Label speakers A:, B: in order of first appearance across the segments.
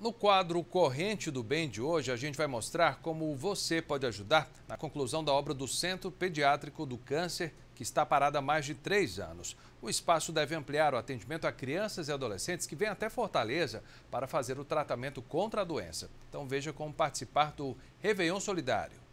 A: No quadro Corrente do Bem de hoje, a gente vai mostrar como você pode ajudar na conclusão da obra do Centro Pediátrico do Câncer, que está parada há mais de três anos. O espaço deve ampliar o atendimento a crianças e adolescentes que vêm até Fortaleza para fazer o tratamento contra a doença. Então veja como participar do Réveillon Solidário.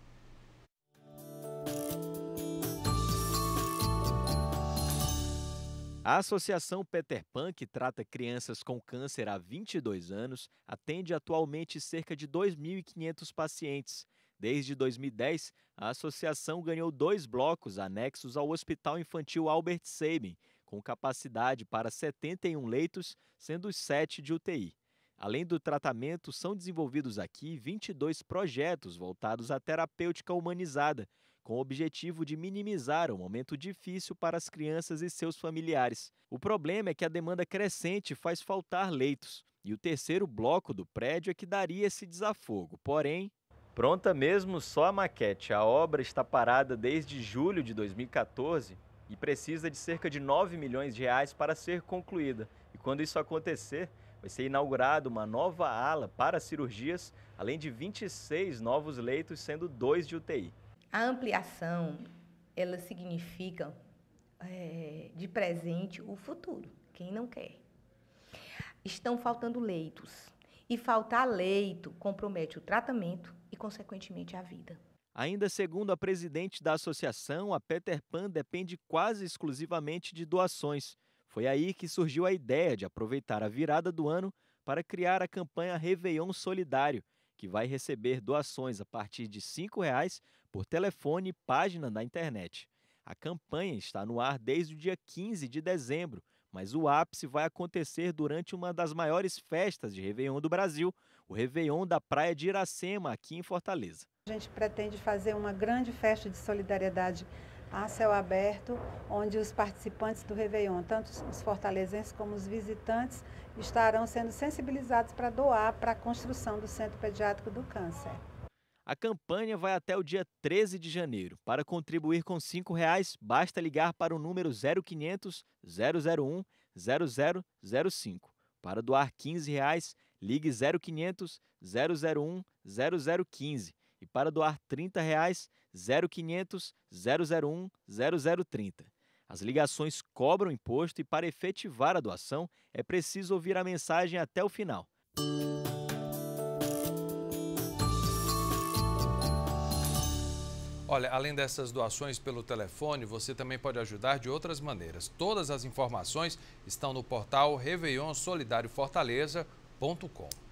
B: A Associação Peter Pan, que trata crianças com câncer há 22 anos, atende atualmente cerca de 2.500 pacientes. Desde 2010, a associação ganhou dois blocos anexos ao Hospital Infantil Albert Sabin, com capacidade para 71 leitos, sendo os 7 de UTI. Além do tratamento, são desenvolvidos aqui 22 projetos voltados à terapêutica humanizada, com o objetivo de minimizar o momento difícil para as crianças e seus familiares. O problema é que a demanda crescente faz faltar leitos, e o terceiro bloco do prédio é que daria esse desafogo, porém. Pronta mesmo só a maquete. A obra está parada desde julho de 2014 e precisa de cerca de 9 milhões de reais para ser concluída. E quando isso acontecer, vai ser inaugurada uma nova ala para cirurgias, além de 26 novos leitos, sendo dois de UTI.
C: A ampliação, ela significa é, de presente o futuro, quem não quer. Estão faltando leitos. E faltar leito compromete o tratamento e, consequentemente, a vida.
B: Ainda segundo a presidente da associação, a Peter Pan depende quase exclusivamente de doações. Foi aí que surgiu a ideia de aproveitar a virada do ano para criar a campanha Réveillon Solidário, que vai receber doações a partir de R$ reais por telefone e página na internet. A campanha está no ar desde o dia 15 de dezembro, mas o ápice vai acontecer durante uma das maiores festas de Réveillon do Brasil, o Réveillon da Praia de Iracema, aqui em Fortaleza.
D: A gente pretende fazer uma grande festa de solidariedade a céu aberto, onde os participantes do Réveillon, tanto os fortalezenses como os visitantes, estarão sendo sensibilizados para doar para a construção do Centro Pediátrico do Câncer.
B: A campanha vai até o dia 13 de janeiro. Para contribuir com R$ 5,00, basta ligar para o número 0500 001 0005. Para doar R$ 15,00, ligue 0500 001 0015. E para doar R$ 30,00, 0500 001 0030. As ligações cobram imposto e, para efetivar a doação, é preciso ouvir a mensagem até o final.
A: Olha, além dessas doações pelo telefone, você também pode ajudar de outras maneiras. Todas as informações estão no portal reveillonsolidariofortaleza.com.